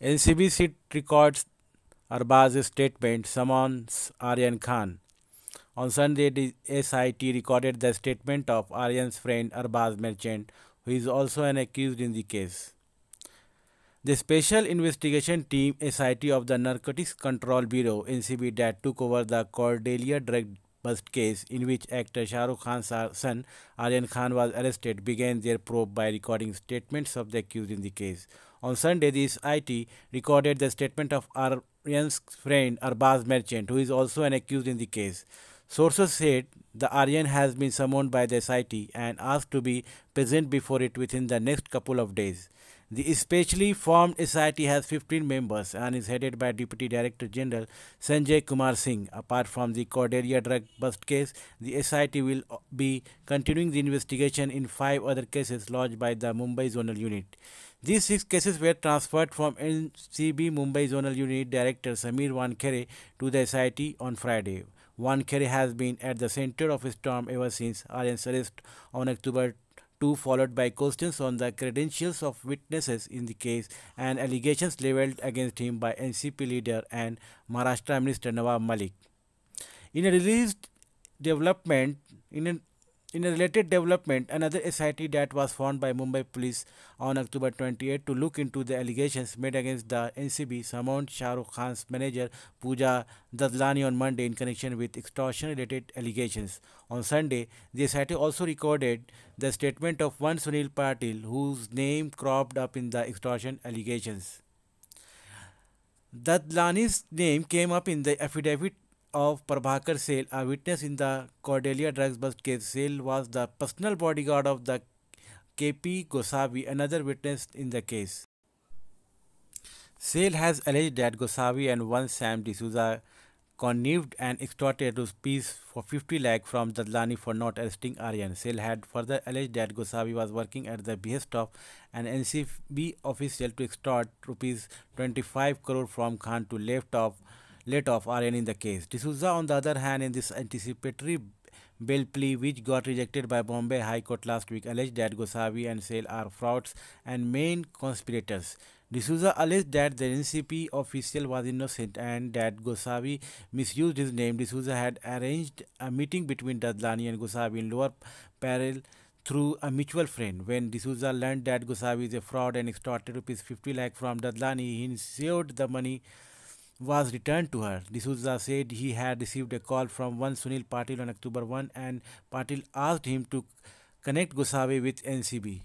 NCB sit records Arbaz's statement summons Aryan Khan. On Sunday, the SIT recorded the statement of Aryan's friend Arbaz Merchant, who is also an accused in the case. The Special Investigation Team SIT of the Narcotics Control Bureau NCB that took over the Cordelia drug Bust case, in which actor Shah Rukh Khan's son Aryan Khan was arrested, began their probe by recording statements of the accused in the case. On Sunday, this IT recorded the statement of Aryan's friend Arbaz Merchant, who is also an accused in the case. Sources said the Aryan has been summoned by the SIT and asked to be present before it within the next couple of days. The specially formed SIT has 15 members and is headed by Deputy Director General Sanjay Kumar Singh. Apart from the Cordelia drug bust case, the SIT will be continuing the investigation in five other cases lodged by the Mumbai Zonal Unit. These six cases were transferred from NCB Mumbai Zonal Unit Director Samir Wankhere to the SIT on Friday. Wankhere has been at the center of a storm ever since Aryan's arrest on October 2 followed by questions on the credentials of witnesses in the case and allegations leveled against him by NCP leader and Maharashtra Minister Nawab Malik. In a released development, in an in a related development, another SIT that was formed by Mumbai police on October 28 to look into the allegations made against the NCB summoned Shahrukh Khan's manager Pooja Dadlani on Monday in connection with extortion-related allegations. On Sunday, the SIT also recorded the statement of one Sunil Patil whose name cropped up in the extortion allegations. Dadlani's name came up in the affidavit of Prabhakar Sale, a witness in the Cordelia drugs bust case, Sale was the personal bodyguard of the KP Gosavi, another witness in the case. Sale has alleged that Gosavi and one Sam D'Souza connived and extorted rupees for 50 lakh from Dadlani for not arresting Aryan. Sale had further alleged that Gosavi was working at the behest of an NCB official to extort rupees 25 crore from Khan to left off let off are in the case. D'Souza on the other hand in this anticipatory bail plea which got rejected by Bombay High Court last week alleged that Gosavi and Sale are frauds and main conspirators. D'Souza alleged that the NCP official was innocent and that Gosavi misused his name. D'Souza had arranged a meeting between Dadlani and Gosavi in Lower Parel through a mutual friend. When D'Souza learned that Gosavi is a fraud and extorted rupees 50 lakh from Dadlani, he ensured the money was returned to her. D'Souza said he had received a call from one Sunil Patil on October 1 and Patil asked him to connect Gosave with NCB.